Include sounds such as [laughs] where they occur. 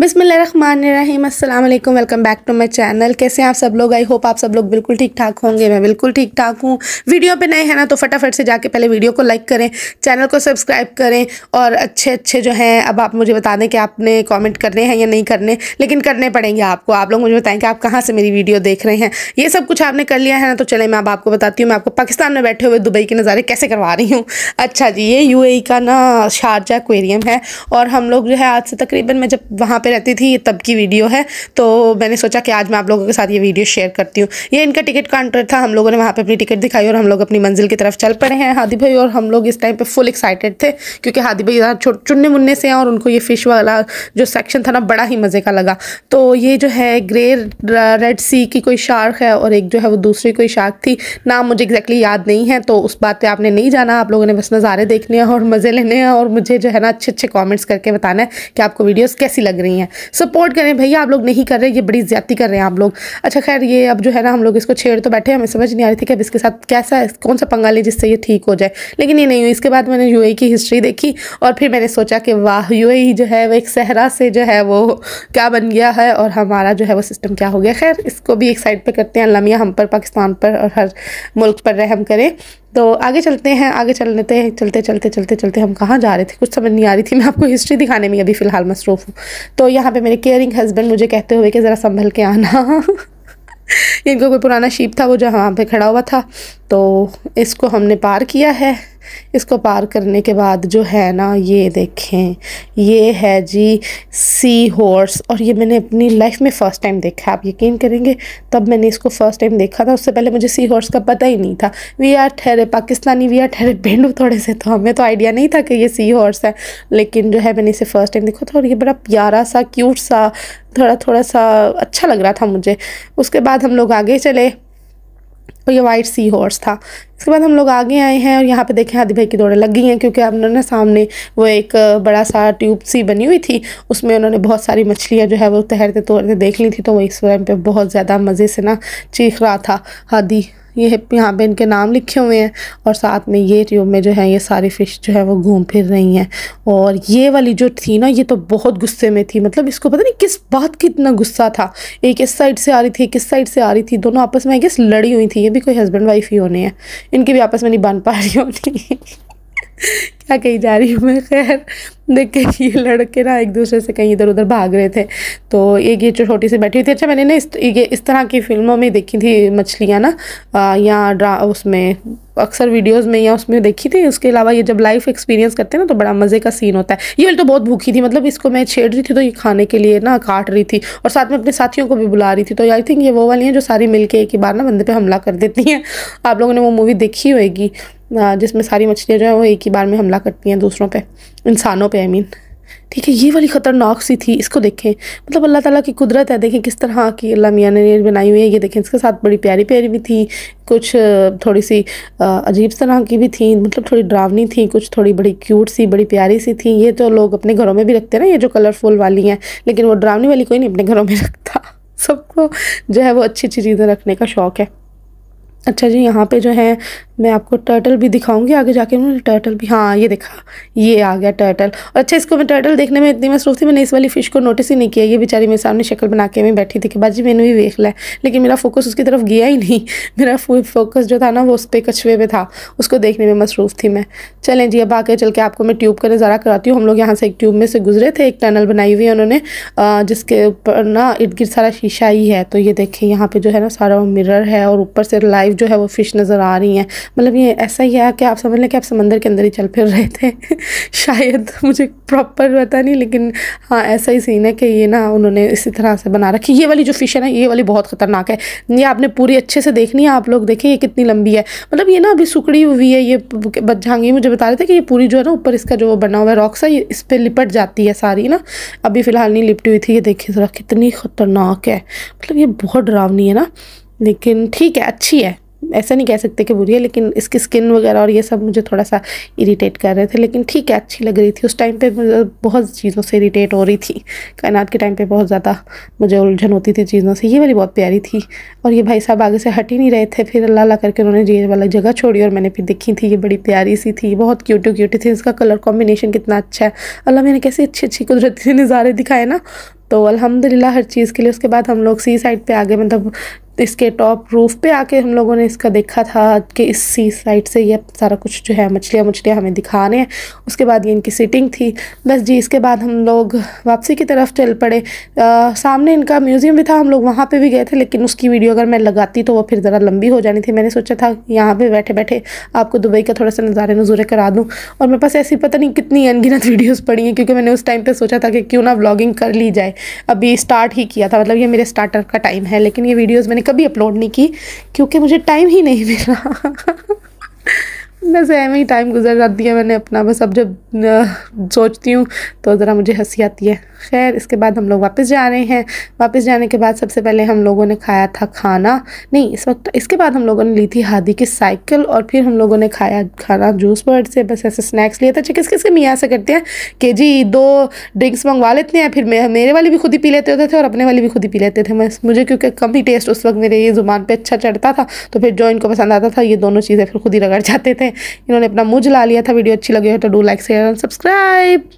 बसमिल अल्लाम welcome back to my channel कैसे हैं आप सब लोग आई होप आप सब लोग बिल्कुल ठीक ठाक होंगे मैं बिल्कुल ठीक ठाक हूँ वीडियो पे नए हैं ना तो फटाफट से जाके पहले वीडियो को लाइक करें चैनल को सब्सक्राइब करें और अच्छे अच्छे जो हैं अब आप मुझे बता दें कि आपने कॉमेंट करने हैं या नहीं करने लेकिन करने पड़ेंगे आपको आप लोग मुझे बताएं कि आप कहाँ से मेरी वीडियो देख रहे हैं ये सब कुछ आपने कर लिया है ना तो चले मैं अब आपको बताती हूँ मैं आपको पाकिस्तान में बैठे हुए दुबई के नज़ारे कैसे करवा रही हूँ अच्छा जी ये यू e का ना शारजा एक्वेरियम है और हम लोग जो है आज से तकरीबन मैं जब वहाँ वहाँ पे रहती थी ये तब की वीडियो है तो मैंने सोचा कि आज मैं आप लोगों के साथ ये वीडियो शेयर करती हूँ ये इनका टिकट काउंटर था हम लोगों ने वहाँ पर अपनी टिकट दिखाई और हम लोग अपनी मंजिल की तरफ चल पड़े हैं हादी भाई और हम लोग इस टाइम पर फुल एक्साइटेड थे क्योंकि हादी भाई छोटे चुनने मुन्ने से हैं और उनको ये फ़िश वाला जो सेक्शन था ना बड़ा ही मज़े का लगा तो ये जो है ग्रे रेड सी की कोई शार्क है और एक जो है वो दूसरी कोई शार्क थी नाम मुझे एग्जैक्टली याद नहीं है तो उस बात पर आपने नहीं जाना आप लोगों ने बस नज़ारे देखने हैं और मज़े लेने हैं और मुझे जो है ना अच्छे अच्छे कॉमेंट्स करके बताना है कि आपको वीडियोज़ कैसी लग रही रही हैं सपोर्ट करें भैया आप लोग नहीं कर रहे ये बड़ी ज्यादा कर रहे हैं आप लोग अच्छा खैर ये अब जो है ना हम लोग इसको छेड़ तो बैठे हमें समझ नहीं आ रही थी कि अब इसके साथ कैसा कौन सा पंगा ले जिससे ये ठीक हो जाए लेकिन ये नहीं हुई इसके बाद मैंने यू e की हिस्ट्री देखी और फिर मैंने सोचा कि वाह यू e जो है वो एक सहरा से जो है वो क्या बन गया है और हमारा जो है वो सिस्टम क्या हो गया खैर इसको भी एक साइड पर करते हैं लमिया हम पर पाकिस्तान पर और हर मुल्क पर रहम करें तो आगे चलते हैं आगे चलते हैं चलते चलते चलते चलते हम कहाँ जा रहे थे कुछ समझ नहीं आ रही थी मैं आपको हिस्ट्री दिखाने में अभी फ़िलहाल मसरूफ़ हूँ तो यहाँ पे मेरे केयरिंग हस्बैंड मुझे कहते हुए कि ज़रा संभल के आना [laughs] इनको कोई पुराना शीप था वो जो वहाँ पे खड़ा हुआ था तो इसको हमने पार किया है इसको पार करने के बाद जो है ना ये देखें ये है जी सी हॉर्स और ये मैंने अपनी लाइफ में फ़र्स्ट टाइम देखा आप यकीन करेंगे तब मैंने इसको फ़र्स्ट टाइम देखा था उससे पहले मुझे सी हॉर्स का पता ही नहीं था वी आर ठहरे पाकिस्तानी वी आर ठहरे पेंडू थोड़े से तो हमें तो आइडिया नहीं था कि ये सी हॉर्स है लेकिन जो है मैंने इसे फ़र्स्ट टाइम देखा था और ये बड़ा प्यारा सा क्यूट सा थोड़ा थोड़ा सा अच्छा लग रहा था मुझे उसके बाद हम लोग आगे चले और तो ये वाइट सी हॉर्स था इसके बाद हम लोग आगे आए हैं और यहाँ पे देखें हादी भाई की दौड़ें लगी हैं क्योंकि अब उन्होंने सामने वो एक बड़ा सा ट्यूब सी बनी हुई थी उसमें उन्होंने बहुत सारी मछलियाँ जो है वो तैरते तोड़ते देख ली थी तो वो इस टाइम पे बहुत ज़्यादा मज़े से ना चीख रहा था हादी ये यहाँ पे इनके नाम लिखे हुए हैं और साथ में ये ट्यूब में जो है ये सारी फ़िश जो है वो घूम फिर रही हैं और ये वाली जो थी ना ये तो बहुत गुस्से में थी मतलब इसको पता नहीं किस बात की इतना गुस्सा था एक इस साइड से आ रही थी एक इस साइड से आ रही थी दोनों आपस में आई गेस लड़ी हुई थी ये भी कोई हस्बैंड वाइफ ही होने हैं इनकी भी आपस में नहीं बन पा रही होनी [laughs] क्या कही जा रही हूँ मैं खैर के ये लड़के ना एक दूसरे से कहीं इधर उधर भाग रहे थे तो एक ये छोटी सी बैठी हुई थी अच्छा मैंने ना इस ये इस तरह की फिल्मों में देखी थी मछलियाँ ना या ड्रा उसमें अक्सर वीडियोस में या उसमें देखी थी उसके अलावा ये जब लाइफ एक्सपीरियंस करते हैं ना तो बड़ा मज़े का सीन होता है ये तो बहुत भूखी थी मतलब इसको मैं छेड़ रही थी तो ये खाने के लिए ना काट रही थी और साथ में अपने साथियों को भी बुला रही थी तो आई थिंक ये वो वाली हैं जो सारी मिल के एक ही बार ना बंदे पर हमला कर देती हैं आप लोगों ने वो मूवी देखी होगी जिसमें सारी मछलियाँ जो है वो एक ही बार में हमला करती हैं दूसरों पर इंसानों पे आई मीन ठीक है ये वाली ख़तरनाक सी थी इसको देखें मतलब अल्लाह ताला की कुदरत है देखें किस तरह हाँ, की अल्लाह मियाँ ने बनाई हुई है ये देखें इसके साथ बड़ी प्यारी प्यारी भी थी कुछ थोड़ी सी अजीब तरह की भी थी मतलब थोड़ी ड्रावनी थी कुछ थोड़ी बड़ी क्यूट सी बड़ी प्यारी सी थी ये तो लोग अपने घरों में भी रखते हैं ना ये जो कलरफुल वाली हैं लेकिन वो ड्रावनी वाली कोई नहीं अपने घरों में रखता [laughs] सबको जो है वो अच्छी अच्छी चीज़ें रखने का शौक़ है अच्छा जी यहाँ पे जो है मैं आपको टर्टल भी दिखाऊंगी आगे जाके मैंने टर्टल भी हाँ ये देखा ये आ गया टर्टल और अच्छा इसको मैं टर्टल देखने में इतनी मसरूफ़ थी मैंने इस वाली फ़िश को नोटिस ही नहीं किया ये बेचारी मेरे सामने शक्ल बना के मैं बैठी थी कि बाजी मैंने भी देख लिया लेकिन मेरा फोकस उसकी तरफ गया ही नहीं [laughs] मेरा फोकस जो था ना वो उस पर कछुए पर था उसको देखने में मसरूफ़ थी मैं चलें जी अब आगे चल के आपको मैं ट्यूब का नज़ारा कराती हूँ हम लोग यहाँ से एक ट्यूब में से गुजरे थे एक टनल बनाई हुई है उन्होंने जिसके ऊपर ना इर्द गिर्द सारा शीशा ही है तो ये देखें यहाँ पर जो है ना सारा मिररर है और ऊपर से लाइव जो है वो फ़िश नज़र आ रही हैं मतलब ये ऐसा ही है कि आप समझ लें कि आप समंदर के अंदर ही चल फिर रहे थे [laughs] शायद मुझे प्रॉपर पता नहीं लेकिन हाँ ऐसा ही सीन है कि ये ना उन्होंने इसी तरह से बना रखी ये वाली जो फ़िश है ना ये वाली बहुत ख़तरनाक है ये आपने पूरी अच्छे से देखनी है आप लोग देखें ये कितनी लंबी है मतलब ये ना अभी सुकड़ी हुई है ये बदझांगी मुझे बता रहे थे कि ये पूरी जो है ना ऊपर इसका जो बना हुआ है रॉक्स है इस पर लिपट जाती है सारी ना अभी फ़िलहाल नहीं लिपटी हुई थी ये देखिए ज़रा कितनी ख़तरनाक है मतलब ये बहुत डरावनी है ना लेकिन ठीक है अच्छी है ऐसा नहीं कह सकते कि बुरी है लेकिन इसकी स्किन वगैरह और ये सब मुझे थोड़ा सा इरीटेट कर रहे थे लेकिन ठीक है अच्छी लग रही थी उस टाइम पे मुझे बहुत चीज़ों से इरीटेट हो रही थी कायनात के टाइम पे बहुत ज़्यादा मुझे उलझन होती थी चीज़ों से ये वाली बहुत प्यारी थी और ये भाई साहब आगे से हट ही नहीं रहे थे फिर अल्लाह ला करके उन्होंने ये वाला जगह छोड़ी और मैंने फिर देखी थी ये बड़ी प्यारी सी थी बहुत क्यूटी क्यूटी थी इसका कलर कॉम्बिनेशन कितना अच्छा है अल्लाह मैंने कैसे अच्छी अच्छी कुदरती नज़ारे दिखाए ना तो अलहमदिल्ला हर चीज़ के लिए उसके बाद हम लोग सी साइड पे आ गए मतलब तो इसके टॉप रूफ पे आके हम लोगों ने इसका देखा था कि इस सी साइड से ये सारा कुछ जो है मछलियाँ मछलियाँ हमें दिखा रहे हैं उसके बाद ये इनकी सीटिंग थी बस जी इसके बाद हम लोग वापसी की तरफ चल पड़े आ, सामने इनका म्यूज़ियम भी था हम लोग वहाँ पर भी गए थे लेकिन उसकी वीडियो अगर मैं लगाती तो वो फिर ज़रा लंबी हो जानी थी मैंने सोचा था यहाँ पर बैठे बैठे आपको दुबई का थोड़ा सा नज़ारे नजूरे करा दूँ और मेरे पास ऐसी पता नहीं कितनी अनगिनत वीडियोज़ पड़ी हैं क्योंकि मैंने उस टाइम पर सोचा था कि क्यों ना ब्लॉगिंग कर ली जाए अभी स्टार्ट ही किया था मतलब ये मेरे स्टार्टर का टाइम है लेकिन ये वीडियोज़ मैंने कभी अपलोड नहीं की क्योंकि मुझे टाइम ही नहीं मिला बस ऐम ही टाइम गुजर जाती है मैंने अपना बस अब जब सोचती हूँ तो ज़रा मुझे हंसी आती है खैर इसके बाद हम लोग वापस जा रहे हैं वापस जाने के बाद सबसे पहले हम लोगों ने खाया था खाना नहीं इस वक्त इसके बाद हम लोगों ने ली थी हादी की साइकिल और फिर हम लोगों ने खाया खाना जूस बर्ड से बस ऐसे स्नैक्स लिए थे अच्छा, किस किस के मियाँ से करते हैं कि जी दो ड्रिंक्स मंगवा लेते हैं फिर मेरे वाले भी खुद ही पी लेते होते थे और अपने वाले भी खुद ही पी लेते थे मुझे क्योंकि कम ही टेस्ट उस वक्त मेरे ये ज़ुबान पर अच्छा चढ़ता था तो फिर जो इनको पसंद आता था ये दोनों चीज़ें फिर खुद ही रगड़ जाते थे इन्होंने अपना मुँह जला लिया था वीडियो अच्छी लगी हो तो do like share and subscribe